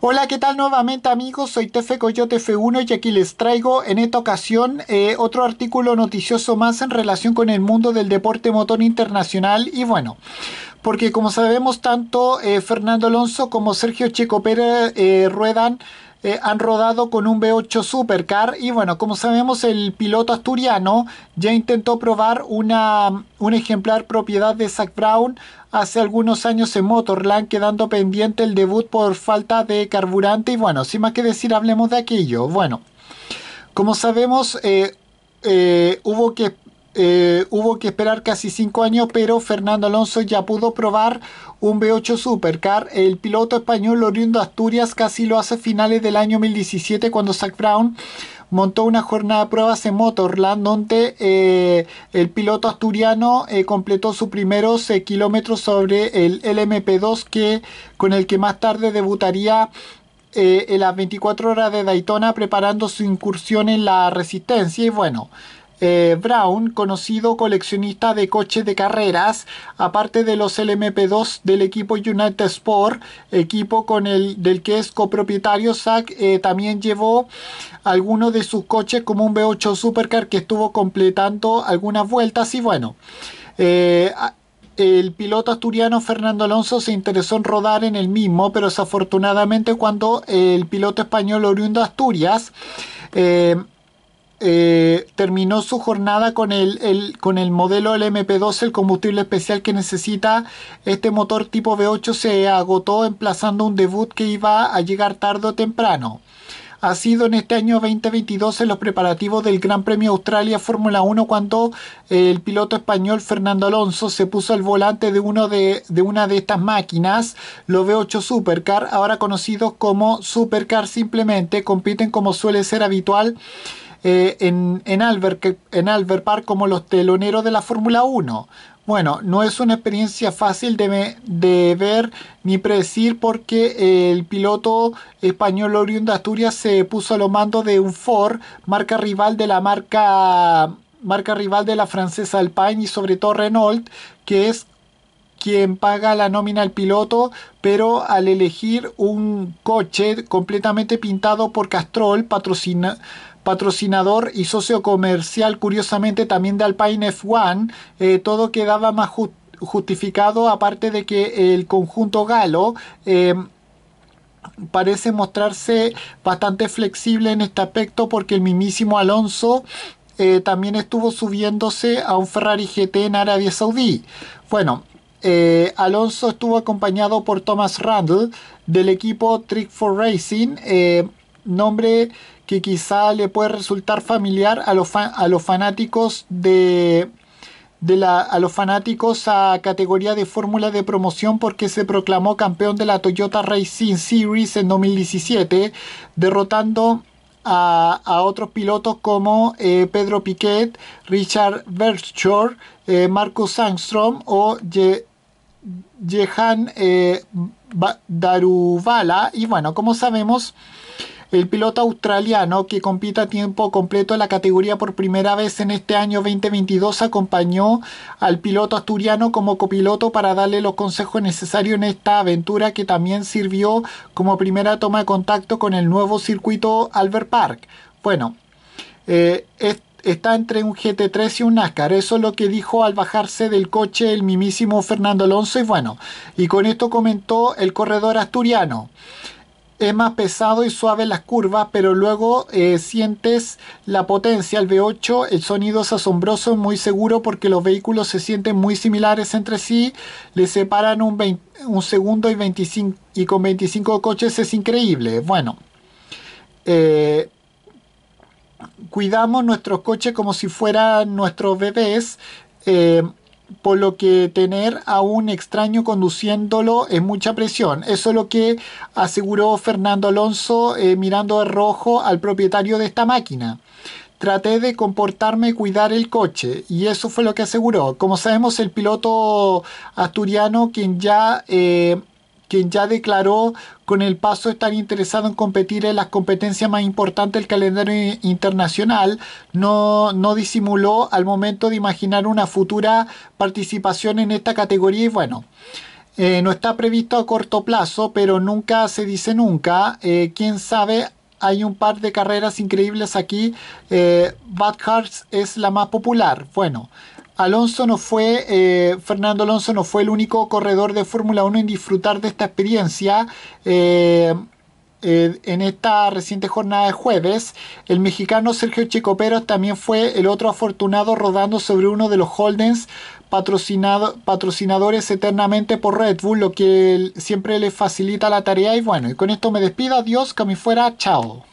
Hola, ¿qué tal nuevamente amigos? Soy Tefe Coyote F1 y aquí les traigo en esta ocasión eh, otro artículo noticioso más en relación con el mundo del deporte motor internacional y bueno, porque como sabemos tanto eh, Fernando Alonso como Sergio Checo Pérez eh, ruedan eh, han rodado con un V8 Supercar y bueno, como sabemos el piloto asturiano ya intentó probar una, un ejemplar propiedad de Zach Brown hace algunos años en Motorland quedando pendiente el debut por falta de carburante y bueno, sin más que decir hablemos de aquello. Bueno, como sabemos eh, eh, hubo que eh, hubo que esperar casi 5 años, pero Fernando Alonso ya pudo probar un V8 Supercar. El piloto español oriundo de Asturias casi lo hace a finales del año 2017 cuando Zach Brown montó una jornada de pruebas en Motorland donde eh, el piloto asturiano eh, completó sus primeros kilómetros sobre el LMP2 que, con el que más tarde debutaría en las 24 horas de Daytona preparando su incursión en la resistencia y bueno eh, Brown, conocido coleccionista de coches de carreras, aparte de los LMP2 del equipo United Sport, equipo con el del que es copropietario SAC, eh, también llevó algunos de sus coches como un V8 Supercar que estuvo completando algunas vueltas y bueno. Eh, el piloto asturiano Fernando Alonso se interesó en rodar en el mismo, pero desafortunadamente cuando el piloto español oriundo de Asturias eh, terminó su jornada con el, con el modelo el MP12, el combustible especial que necesita este motor tipo V8 se agotó emplazando un debut que iba a llegar tarde o temprano. Ha sido en este año 2022 en los preparativos del Gran Premio Australia Fórmula 1 cuando el piloto español Fernando Alonso se puso al volante de, uno de, de una de estas máquinas, los V8 Supercar, ahora conocidos como Supercar simplemente, compiten como suele ser habitual eh, en, en, Albert, en Albert Park como los teloneros de la Fórmula 1. Bueno, no es una experiencia fácil de, de ver ni predecir porque el piloto español oriundo de Asturias se puso a los mando de un Ford, marca rival de la marca marca rival de la francesa Alpine y sobre todo Renault, que es quien paga la nómina al piloto, pero al elegir un coche completamente pintado por Castrol, patrocina, patrocinador y socio comercial, curiosamente, también de Alpine F1, eh, todo quedaba más justificado, aparte de que el conjunto galo em, parece mostrarse bastante flexible en este aspecto porque el mismísimo Alonso eh, también estuvo subiéndose a un Ferrari GT en Arabia Saudí. Bueno, eh, Alonso estuvo acompañado por Thomas Randall del equipo Trick for Racing, nombre que quizá le puede resultar familiar a los, a los fanáticos de, de la, a los fanáticos a categoría de fórmula de promoción porque se proclamó campeón de la Toyota Racing Series en 2017, derrotando a, otros pilotos como eh, Pedro Piquet, Richard Bertschor, eh, Marcus Armstrong o Jehan eh, Daruvala. Y bueno, como sabemos, el piloto australiano que compite a tiempo completo en la categoría por primera vez en este año 2022 acompañó al piloto asturiano como copiloto para darle los consejos necesarios en esta aventura que también sirvió como primera toma de contacto con el nuevo circuito Albert Park. Bueno, eh, está entre un GT3 y un NASCAR. Eso es lo que dijo al bajarse del coche el mimísimo Fernando Alonso. Y bueno, y con esto comentó el corredor asturiano es más pesado y suave las curvas, pero luego eh, sientes la potencia. El V8, el sonido es asombroso, muy seguro porque los vehículos se sienten muy similares entre sí. Le separan un, segundo y, 25, y con 25 coches es increíble. Bueno, eh, cuidamos nuestros coches como si fueran nuestros bebés. Eh, por lo que tener a un extraño conduciéndolo es mucha presión. Eso es lo que aseguró Fernando Alonso eh, mirando de rojo al propietario de esta máquina. Traté de comportarme, y cuidar el coche y eso fue lo que aseguró. Como sabemos, el piloto asturiano, quien ya... Eh, quien ya declaró con el paso estar interesado en competir en las competencias más importantes del calendario internacional, no, disimuló al momento de imaginar una futura participación en esta categoría y bueno. Eh, no está previsto a corto plazo, pero nunca se dice nunca. Eh, quién sabe, hay un par de carreras increíbles aquí. Eh, Bad Hearts es la más popular. Bueno, Alonso no fue, eh, Fernando Alonso no fue el único corredor de Fórmula 1 en disfrutar de esta experiencia. Eh, eh, en esta reciente jornada de jueves, el mexicano Sergio Chicoperos también fue el otro afortunado rodando sobre uno de los holdings patrocinadores eternamente por Red Bull, lo que siempre le facilita la tarea. Y bueno, y con esto me despido, adiós, que fuera, chao.